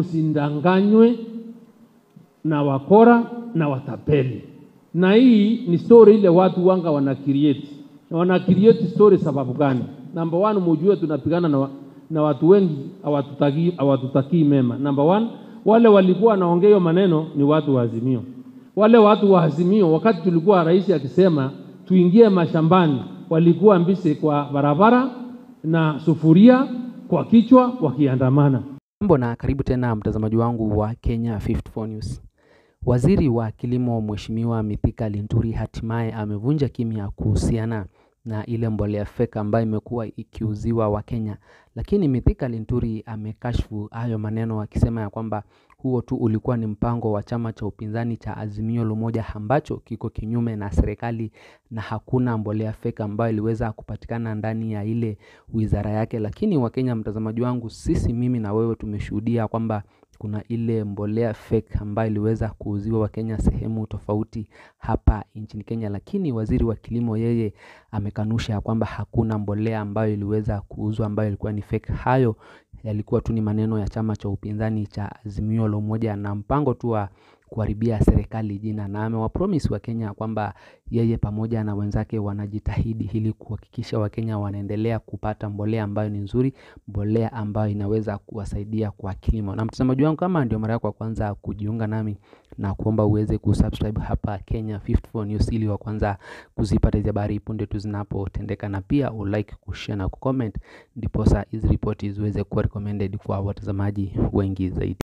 Usindanganywe na wakora na watapeli. Na hii ni story ile watu wanga wana create na wana create story sababu gani? Number one, mujue tunapigana na, na watu wengi hawatutaki hawatutaki mema. Number one, wale walikuwa wanaongea hiyo maneno ni watu wa Azimio. Wale watu wa Azimio, wakati tulikuwa rais akisema tuingie mashambani, walikuwa mbise kwa barabara na sufuria kwa kichwa wakiandamana. Mbona karibu tena mtazamaji wangu wa Kenya 54 News. Waziri wa Kilimo Mheshimiwa Mithika Linturi hatimaye amevunja kimya kuhusiana na ile mbolea feka ambayo imekuwa ikiuziwa Wakenya. Lakini Mithika Linturi amekashfu hayo maneno akisema ya kwamba huo tu ulikuwa ni mpango wa chama cha upinzani cha Azimio la Umoja ambacho kiko kinyume na serikali na hakuna mbolea feka ambayo iliweza kupatikana ndani ya ile wizara yake. Lakini Wakenya, mtazamaji wangu, sisi mimi na wewe tumeshuhudia kwamba kuna ile mbolea fake ambayo iliweza kuuziwa wakenya sehemu tofauti hapa nchini Kenya, lakini waziri wa kilimo yeye amekanusha kwamba hakuna mbolea ambayo iliweza kuuzwa ambayo ilikuwa ni fake. Hayo yalikuwa tu ni maneno ya chama cha upinzani cha Azimio la Umoja na mpango tu wa kuharibia serikali jina, na amewapromise Wakenya kwamba yeye pamoja na wenzake wanajitahidi ili kuhakikisha Wakenya wanaendelea kupata mbolea ambayo ni nzuri, mbolea ambayo inaweza kuwasaidia kwa kilimo. Na mtazamaji wangu, kama ndio mara yako ya kwanza kujiunga nami, na kuomba uweze kusubscribe hapa Kenya 54 News ili wa kwanza kuzipata hizi habari punde tu zinapotendeka, na pia ulike, kushare na kucomment, ndiposa hizi ripoti ziweze kuwa recommended kwa watazamaji wengi zaidi.